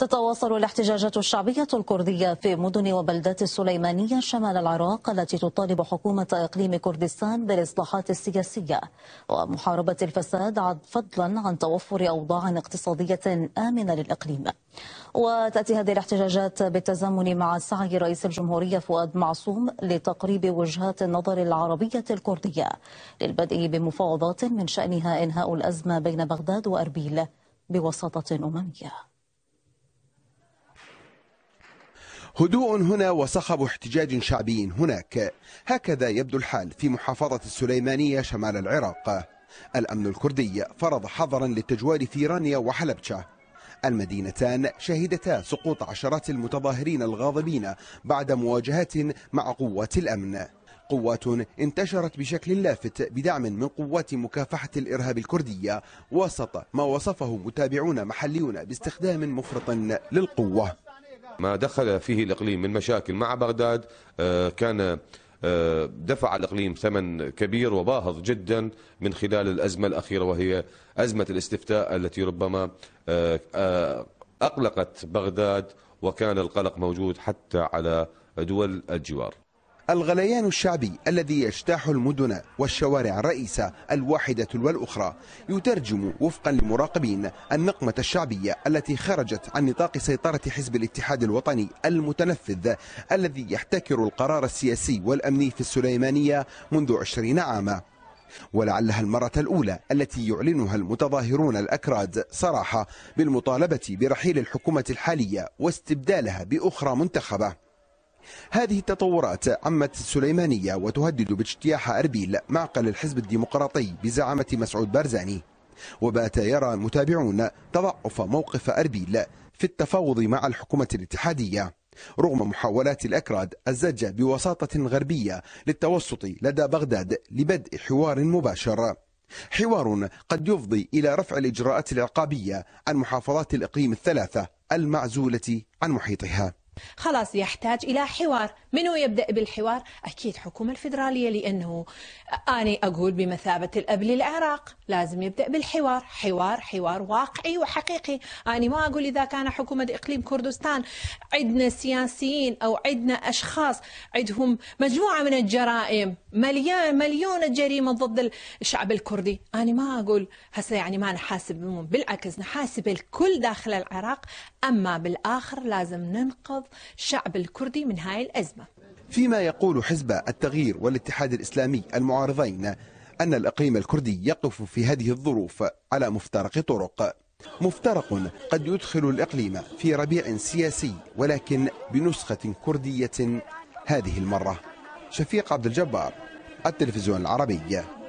تتواصل الاحتجاجات الشعبية الكردية في مدن وبلدات السليمانية شمال العراق التي تطالب حكومة إقليم كردستان بالإصلاحات السياسية ومحاربة الفساد فضلا عن توفر أوضاع اقتصادية آمنة للإقليم وتأتي هذه الاحتجاجات بالتزامن مع سعي رئيس الجمهورية فؤاد معصوم لتقريب وجهات النظر العربية الكردية للبدء بمفاوضات من شأنها إنهاء الأزمة بين بغداد وأربيل بوساطة أممية هدوء هنا وصخب احتجاج شعبي هناك هكذا يبدو الحال في محافظة السليمانية شمال العراق الأمن الكردي فرض حظرا للتجوال في رانيا وحلبشة المدينتان شهدتا سقوط عشرات المتظاهرين الغاضبين بعد مواجهات مع قوات الأمن قوات انتشرت بشكل لافت بدعم من قوات مكافحة الإرهاب الكردية وسط ما وصفه متابعون محليون باستخدام مفرط للقوة ما دخل فيه الإقليم من مشاكل مع بغداد آه، كان آه، دفع الإقليم ثمن كبير وباهظ جدا من خلال الأزمة الأخيرة وهي أزمة الاستفتاء التي ربما آه، أقلقت بغداد وكان القلق موجود حتى على دول الجوار الغليان الشعبي الذي يجتاح المدن والشوارع الرئيسة الواحدة والأخرى يترجم وفقا لمراقبين النقمة الشعبية التي خرجت عن نطاق سيطرة حزب الاتحاد الوطني المتنفذ الذي يحتكر القرار السياسي والأمني في السليمانية منذ عشرين عاما ولعلها المرة الأولى التي يعلنها المتظاهرون الأكراد صراحة بالمطالبة برحيل الحكومة الحالية واستبدالها بأخرى منتخبة هذه التطورات عمت السليمانية وتهدد باجتياح أربيل معقل الحزب الديمقراطي بزعامة مسعود بارزاني وبات يرى المتابعون تضعف موقف أربيل في التفاوض مع الحكومة الاتحادية رغم محاولات الأكراد الزجة بوساطة غربية للتوسط لدى بغداد لبدء حوار مباشر حوار قد يفضي إلى رفع الإجراءات العقابية عن محافظات الإقليم الثلاثة المعزولة عن محيطها خلاص يحتاج إلى حوار من هو يبدأ بالحوار أكيد حكومة الفيدرالية لأنه أنا أقول بمثابة الأب للعراق لازم يبدأ بالحوار حوار حوار واقعي وحقيقي أنا ما أقول إذا كان حكومة إقليم كردستان عندنا سياسيين أو عندنا أشخاص عندهم مجموعة من الجرائم مليان مليون الجريمة ضد الشعب الكردي أنا ما أقول هسه يعني ما نحاسب بالعكس نحاسب الكل داخل العراق أما بالآخر لازم ننقذ الشعب الكردي من هاي الأزمة فيما يقول حزب التغيير والاتحاد الإسلامي المعارضين أن الإقليم الكردي يقف في هذه الظروف على مفترق طرق مفترق قد يدخل الإقليم في ربيع سياسي ولكن بنسخة كردية هذه المرة شفيق عبد الجبار التلفزيون العربي